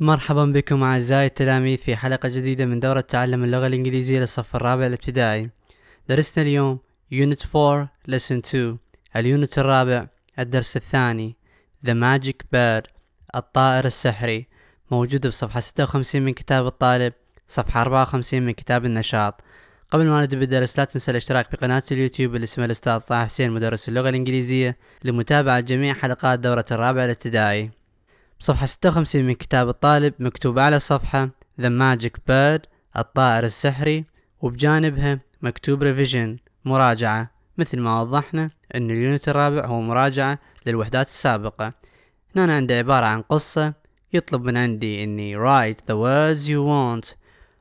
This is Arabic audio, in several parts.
مرحبا بكم أعزائي التلاميذ في حلقة جديدة من دورة تعلم اللغة الإنجليزية للصف الرابع الابتدائي درسنا اليوم Unit 4 Lesson 2 اليونت الرابع الدرس الثاني The Magic Bird الطائر السحري موجود بصفحة 56 من كتاب الطالب صفحة 54 من كتاب النشاط قبل ما نبدأ بالدرس لا تنسى الاشتراك بقناة اليوتيوب اللي اسمها الأستاذ طه حسين مدرس اللغة الإنجليزية لمتابعة جميع حلقات دورة الرابع الابتدائي بصفحة 56 من كتاب الطالب مكتوب على صفحة The Magic Bird الطائر السحري وبجانبها مكتوب Revision مراجعة مثل ما وضحنا أن اليونت الرابع هو مراجعة للوحدات السابقة هنا أنا عنده عبارة عن قصة يطلب من عندي أني write the words you want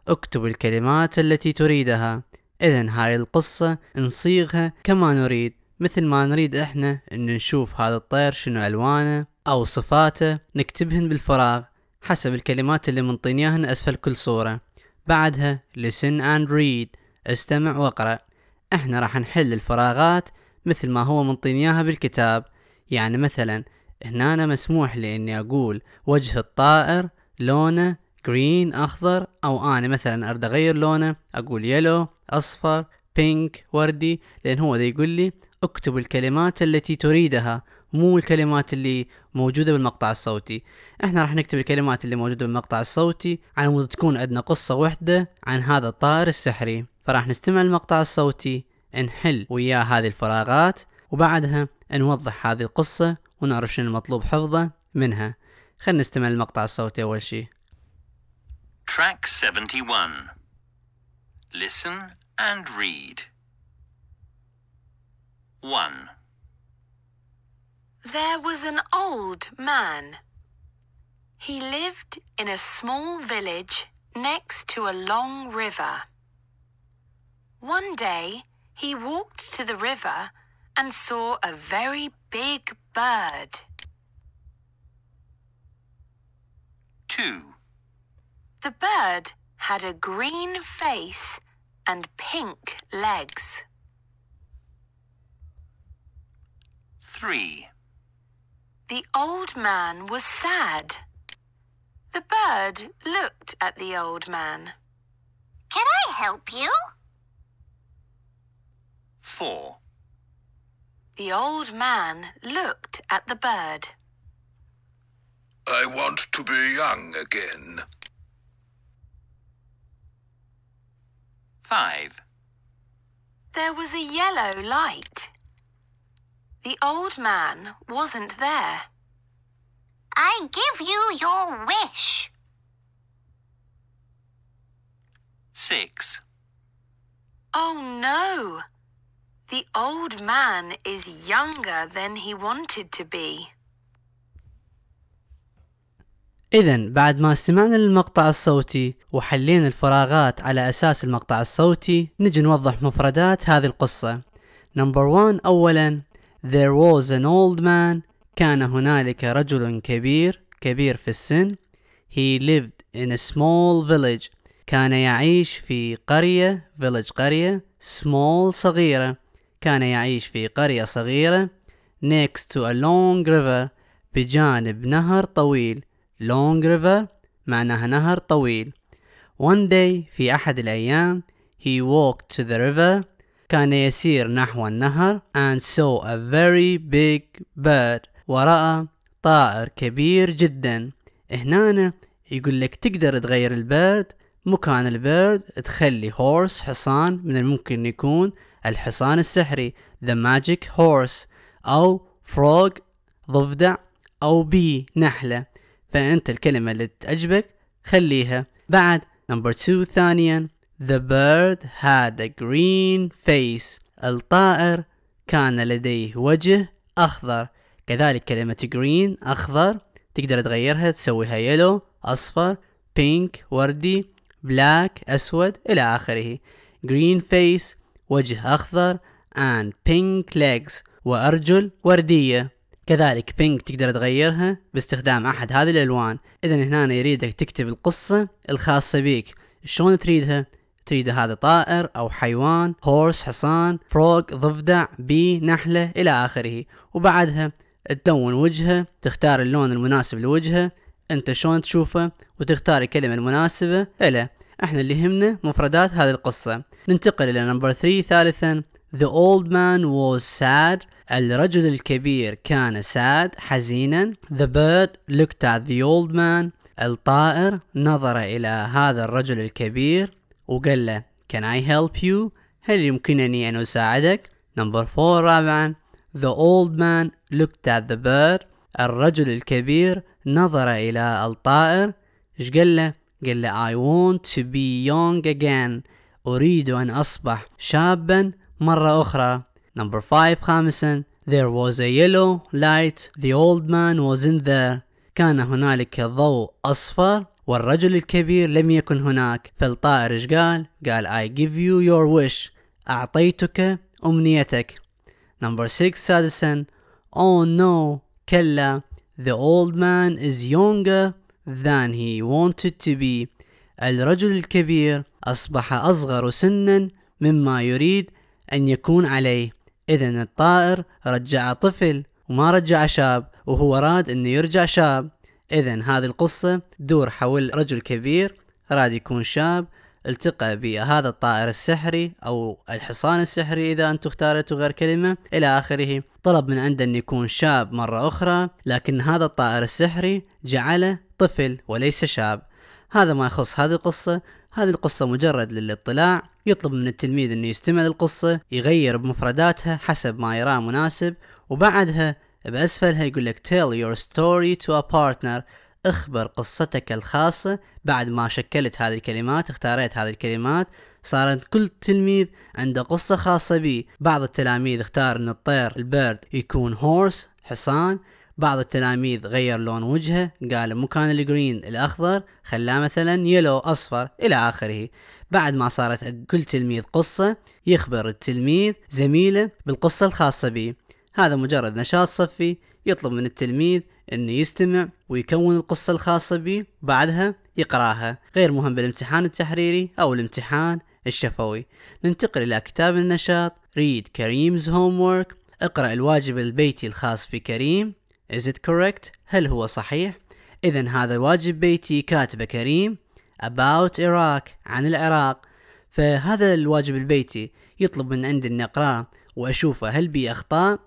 اكتب الكلمات التي تريدها إذا هاي القصة نصيغها كما نريد مثل ما نريد احنا ان نشوف هذا الطير شنو الوانه أو صفاته نكتبهن بالفراغ حسب الكلمات اللي منطينياهن أسفل كل صورة بعدها listen and read استمع واقرأ احنا راح نحل الفراغات مثل ما هو منطينياها بالكتاب يعني مثلا هنا أنا مسموح لي اني اقول وجه الطائر لونه جرين اخضر او انا مثلا اريد اغير لونه اقول يلو اصفر بينك وردي لان هو ذا يقول لي اكتب الكلمات التي تريدها مو الكلمات اللي موجودة بالمقطع الصوتي احنا راح نكتب الكلمات اللي موجودة بالمقطع الصوتي على مود تكون عندنا قصة واحدة عن هذا الطائر السحري فراح نستمع المقطع الصوتي نحل وياه هذه الفراغات وبعدها نوضح هذه القصة ونعرف شنو المطلوب حفظه منها خلينا نستمع المقطع الصوتي أول شيء Track 71 Listen and read 1 There was an old man. He lived in a small village next to a long river. One day, he walked to the river and saw a very big bird. 2. The bird had a green face and pink legs. 3. The old man was sad. The bird looked at the old man. Can I help you? 4. The old man looked at the bird. I want to be young again. 5. There was a yellow light. The old man wasn't there. I give you your wish. 6. Oh no! The old man is younger than he wanted to be. إذا بعد ما استمعنا للمقطع الصوتي وحلينا الفراغات على أساس المقطع الصوتي نجي نوضح مفردات هذه القصة. نمبر 1 أولا There was an old man كان هنالك رجل كبير كبير في السن He lived in a small village كان يعيش في قرية village قرية small صغيرة كان يعيش في قرية صغيرة next to a long river بجانب نهر طويل long river معناها نهر طويل one day في أحد الأيام he walked to the river كان يسير نحو النهر and saw a very big bird ورأى طائر كبير جدا هنا يقول لك تقدر تغير البرد مكان البرد تخلي هورس حصان من الممكن يكون الحصان السحري the magic horse أو frog ضفدع أو بي نحلة فأنت الكلمة اللي تعجبك خليها بعد نمبر 2 ثانيا The bird had a green face. الطائر كان لديه وجه أخضر. كذلك كلمة green أخضر تقدر تغيرها تسويها يلو أصفر pink وردي black أسود إلى آخره. Green face وجه أخضر and pink legs وأرجل وردية. كذلك pink تقدر تغيرها باستخدام أحد هذه الألوان. إذا هنا يريدك تكتب القصة الخاصة بيك. شلون تريدها؟ تريد هذا طائر أو حيوان هورس حصان فروغ ضفدع بي نحلة إلى آخره وبعدها تدون وجهه تختار اللون المناسب لوجهه انت شلون تشوفه وتختار الكلمة المناسبة له احنا اللي يهمنا مفردات هذه القصة ننتقل الى نمبر 3 ثالثا The old man was sad الرجل الكبير كان sad حزينا The bird looked at the old man الطائر نظر الى هذا الرجل الكبير وقال له Can I help you؟ هل يمكنني أن أساعدك؟ نمبر فور رابعا The old man looked at the bird الرجل الكبير نظر إلى الطائر إيش قال له؟ قال له I want to be young again أريد أن أصبح شابا مرة أخرى نمبر 5 خامسا There was a yellow light The old man was in there كان هنالك ضوء أصفر والرجل الكبير لم يكن هناك فالطائر ايش قال؟ قال I give you your wish أعطيتك أمنيتك Number 6 سادسا Oh no كلا The old man is younger than he wanted to be الرجل الكبير أصبح أصغر سنا مما يريد أن يكون عليه إذا الطائر رجع طفل وما رجع شاب وهو راد أنه يرجع شاب إذا هذه القصة دور حول رجل كبير راد يكون شاب التقى بهذا الطائر السحري أو الحصان السحري إذا أنتم اختارتوا غير كلمة إلى آخره طلب من عنده أن يكون شاب مرة أخرى لكن هذا الطائر السحري جعله طفل وليس شاب هذا ما يخص هذه القصة هذه القصة مجرد للاطلاع يطلب من التلميذ أنه يستمع للقصة يغير بمفرداتها حسب ما يراه مناسب وبعدها بأسفلها يقول لك tell your story to a partner اخبر قصتك الخاصة بعد ما شكلت هذه الكلمات اختاريت هذه الكلمات صارت كل تلميذ عنده قصة خاصة به بعض التلاميذ اختار ان الطير البرد يكون هورس حصان بعض التلاميذ غير لون وجهه قال مكان الجرين الأخضر خلاه مثلا يلو أصفر إلى آخره بعد ما صارت كل تلميذ قصة يخبر التلميذ زميله بالقصة الخاصة به هذا مجرد نشاط صفي يطلب من التلميذ انه يستمع ويكون القصة الخاصة به بعدها يقراها غير مهم بالامتحان التحريري او الامتحان الشفوي ننتقل الى كتاب النشاط read كريم's homework اقرأ الواجب البيتي الخاص بكريم is it correct هل هو صحيح اذا هذا واجب بيتي كاتبه كريم about Iraq عن العراق فهذا الواجب البيتي يطلب من عندي اني اقراه واشوفه هل بي اخطاء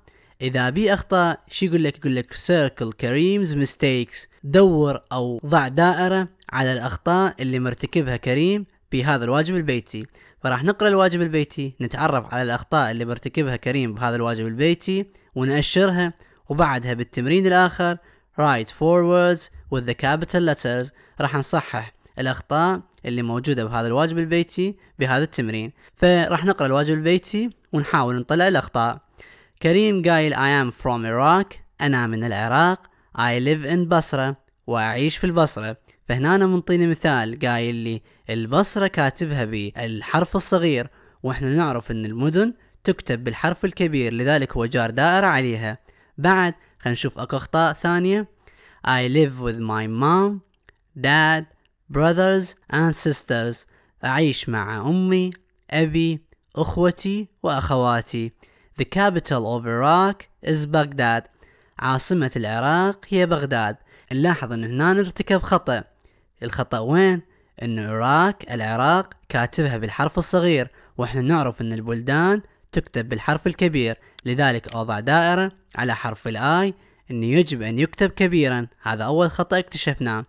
اذا بي اخطاء شو يقول لك يقول لك سيركل كريمز ميستيكس دور او ضع دائره على الاخطاء اللي مرتكبها كريم بهذا الواجب البيتي فراح نقرا الواجب البيتي نتعرف على الاخطاء اللي مرتكبها كريم بهذا الواجب البيتي ونأشرها وبعدها بالتمرين الاخر write forwards with the capital letters راح نصحح الاخطاء اللي موجوده بهذا الواجب البيتي بهذا التمرين فراح نقرا الواجب البيتي ونحاول نطلع الاخطاء كريم قايل I am from Iraq أنا من العراق I live in بصرة وأعيش في البصرة فهنا أنا منطيني مثال قايل لي البصرة كاتبها بالحرف الصغير وإحنا نعرف أن المدن تكتب بالحرف الكبير لذلك هو جار دائرة عليها بعد خلينا نشوف أكو أخطاء ثانية I live with my mom dad brothers and sisters أعيش مع أمي أبي أخوتي وأخواتي The capital of Iraq is Baghdad. عاصمة العراق هي بغداد. نلاحظ ان هنا ارتكب خطأ. الخطأ وين؟ ان عراق العراق كاتبها بالحرف الصغير واحنا نعرف ان البلدان تكتب بالحرف الكبير لذلك أوضع دائرة على حرف الآي أنه يجب أن يكتب كبيرا هذا أول خطأ اكتشفناه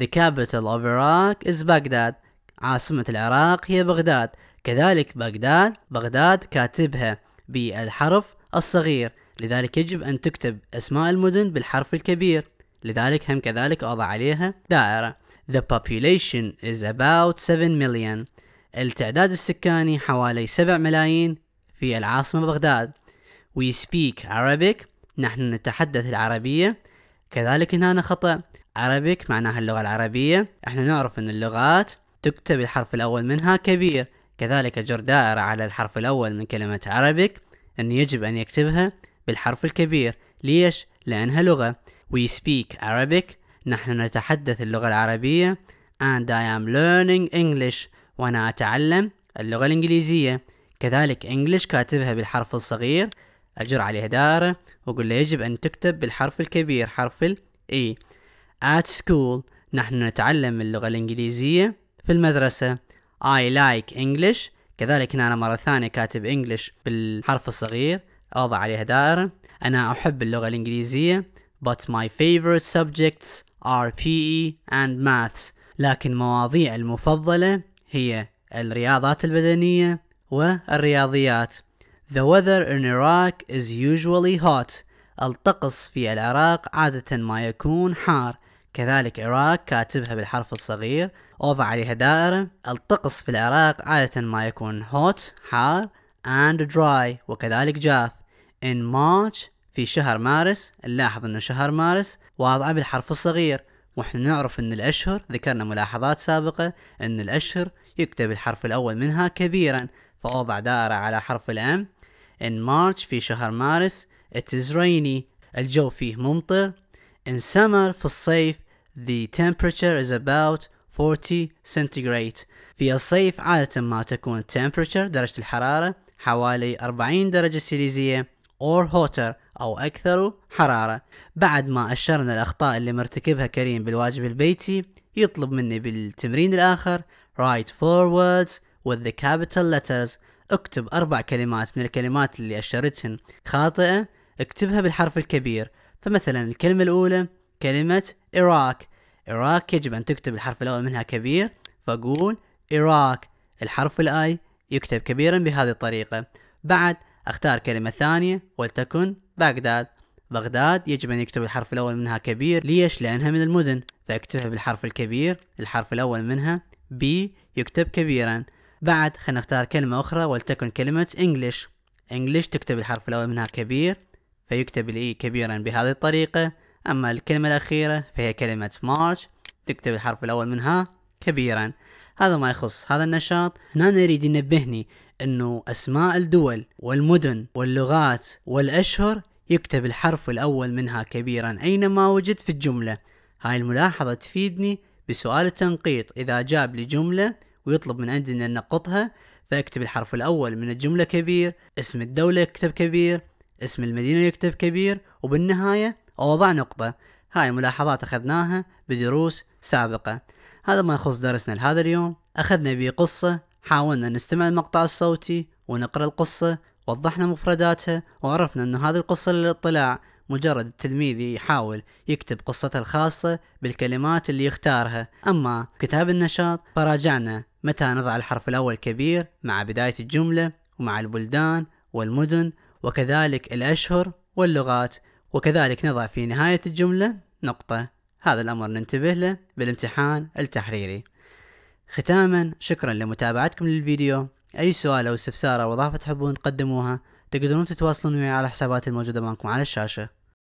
The capital of Iraq is Baghdad عاصمة العراق هي بغداد كذلك بغداد بغداد كاتبها بالحرف الصغير لذلك يجب أن تكتب أسماء المدن بالحرف الكبير لذلك هم كذلك أضع عليها دائرة The population is about 7 million التعداد السكاني حوالي 7 ملايين في العاصمة بغداد We speak Arabic نحن نتحدث العربية كذلك هنا خطأ Arabic معناها اللغة العربية احنا نعرف ان اللغات تكتب الحرف الأول منها كبير كذلك جر دائرة على الحرف الأول من كلمة عربيك أن يجب أن يكتبها بالحرف الكبير ليش؟ لأنها لغة We speak Arabic نحن نتحدث اللغة العربية and I am learning English وأنا أتعلم اللغة الإنجليزية كذلك English كاتبها بالحرف الصغير أجر عليها دائرة وقل له يجب أن تكتب بالحرف الكبير حرف ال E at school نحن نتعلم اللغة الإنجليزية في المدرسة I like English كذلك هنا أنا مرة ثانية كاتب English بالحرف الصغير أضع عليها دائرة أنا أحب اللغة الإنجليزية but my favorite subjects are PE and maths لكن مواضيع المفضلة هي الرياضات البدنية والرياضيات The weather in Iraq is usually hot الطقس في العراق عادة ما يكون حار كذلك عراق كاتبها بالحرف الصغير أوضع عليها دائرة الطقس في العراق عادة ما يكون hot حار and dry وكذلك جاف in March في شهر مارس نلاحظ أنه شهر مارس واضعة بالحرف الصغير واحنا نعرف أن الأشهر ذكرنا ملاحظات سابقة أن الأشهر يكتب الحرف الأول منها كبيرا فأوضع دائرة على حرف الأم in March في شهر مارس it is rainy الجو فيه ممطر in summer في الصيف The temperature is about 40 centigrade في الصيف عادة ما تكون temperature درجة الحرارة حوالي 40 درجة سيليزية or hotter أو أكثر حرارة بعد ما أشرنا الأخطاء اللي مرتكبها كريم بالواجب البيتي يطلب مني بالتمرين الآخر write words with the capital letters اكتب أربع كلمات من الكلمات اللي أشرتهن خاطئة اكتبها بالحرف الكبير فمثلا الكلمة الأولى كلمة إراك إراك يجب أن تكتب الحرف الأول منها كبير فأقول إراك الحرف الآي يكتب كبيرا بهذه الطريقة بعد أختار كلمة ثانية ولتكن بغداد بغداد يجب أن يكتب الحرف الأول منها كبير ليش؟ لأنها من المدن فأكتبها بالحرف الكبير الحرف الأول منها بي يكتب كبيرا بعد خلينا نختار كلمة أخرى ولتكن كلمة إنجليش إنجليش تكتب الحرف الأول منها كبير فيكتب الإي e كبيرا بهذه الطريقة أما الكلمة الأخيرة فهي كلمة مارش تكتب الحرف الأول منها كبيرا هذا ما يخص هذا النشاط هنا نريد ينبهني أنه أسماء الدول والمدن واللغات والأشهر يكتب الحرف الأول منها كبيرا أينما وجد في الجملة هاي الملاحظة تفيدني بسؤال التنقيط إذا جاب لي جملة ويطلب من عندي أن ننقطها فأكتب الحرف الأول من الجملة كبير اسم الدولة يكتب كبير اسم المدينة يكتب كبير وبالنهاية ووضع نقطة هاي ملاحظات أخذناها بدروس سابقة هذا ما يخص درسنا لهذا اليوم أخذنا به قصة حاولنا نستمع المقطع الصوتي ونقرأ القصة وضحنا مفرداتها وعرفنا أن هذه القصة للاطلاع مجرد التلميذ يحاول يكتب قصته الخاصة بالكلمات اللي يختارها أما كتاب النشاط فراجعنا متى نضع الحرف الأول كبير مع بداية الجملة ومع البلدان والمدن وكذلك الأشهر واللغات وكذلك نضع في نهاية الجملة نقطة هذا الأمر ننتبه له بالامتحان التحريري ختاما شكرا لمتابعتكم للفيديو أي سؤال أو استفسار أو إضافة تحبون تقدموها تقدرون تتواصلون معي على حساباتي الموجودة معكم على الشاشة